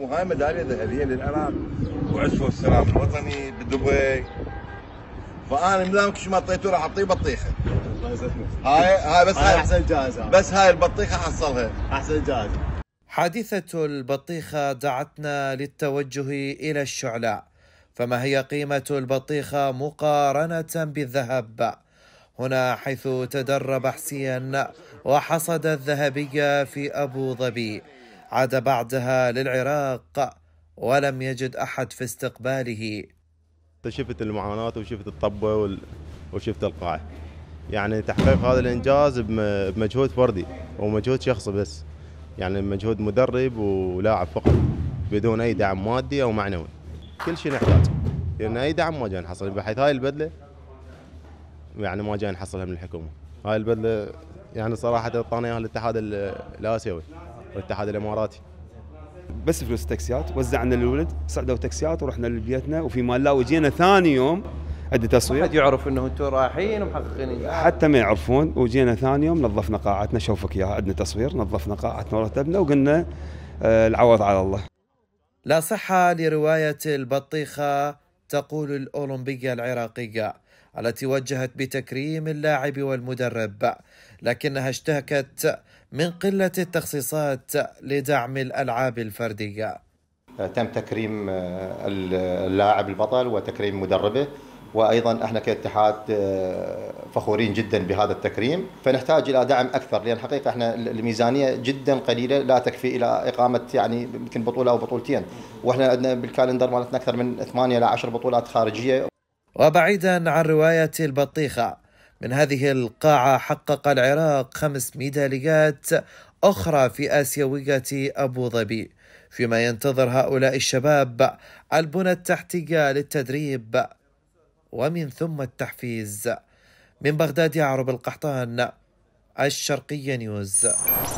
وهاي ميداليه ذهبيه للعراق وعزفوا السلام الوطني بدبي فانا مدامك كل ما اعطيته راح اعطيه بطيخه الله هاي هاي بس هاي احسن جائزه بس هاي البطيخه حصلها احسن جائزه حادثة البطيخة دعتنا للتوجه إلى الشعلاء فما هي قيمة البطيخة مقارنة بالذهب؟ هنا حيث تدرب حسين وحصد الذهبية في أبو ظبي عاد بعدها للعراق ولم يجد أحد في استقباله شفت المعاناة وشفت الطبة وشفت القاع يعني تحقيق هذا الإنجاز بمجهود فردي ومجهود شخصي بس يعني مجهود مدرب ولاعب فقط بدون أي دعم مادي أو معنوي كل شيء نحتاجه لأن أي دعم ما جاي نحصل بحيث هاي البدلة يعني ما جاي نحصلها من الحكومة هاي البدلة يعني صراحه اعطانا اياها الاتحاد الاسيوي والاتحاد الاماراتي بس فلوس تاكسيات وزعنا للولد صعدوا تاكسيات ورحنا لبيتنا وفي مال لا وجينا ثاني يوم عندي تصوير حد يعرف انه انتم رايحين ومحققين حتى ما يعرفون وجينا ثاني يوم نظفنا قاعتنا شوفك اياها عندنا تصوير نظفنا قاعتنا ورتبنا وقلنا آه، العوض على الله لا صحة لرواية البطيخة تقول الأولمبية العراقية التي وجهت بتكريم اللاعب والمدرب لكنها اشتكت من قلة التخصيصات لدعم الألعاب الفردية تم تكريم آه، اللاعب البطل وتكريم مدربه وايضا احنا كاتحاد آه، فخورين جدا بهذا التكريم فنحتاج الى دعم اكثر لان حقيقه احنا الميزانيه جدا قليله لا تكفي الى اقامه يعني يمكن بطوله او بطولتين واحنا عندنا بالكالندر مالتنا اكثر من 8 الى 10 بطولات خارجيه وبعيدا عن رواية البطيخة من هذه القاعة حقق العراق خمس ميداليات أخرى في آسيوية أبو ظبي فيما ينتظر هؤلاء الشباب البنى التحتية للتدريب ومن ثم التحفيز من بغداد يعرب القحطان الشرقية نيوز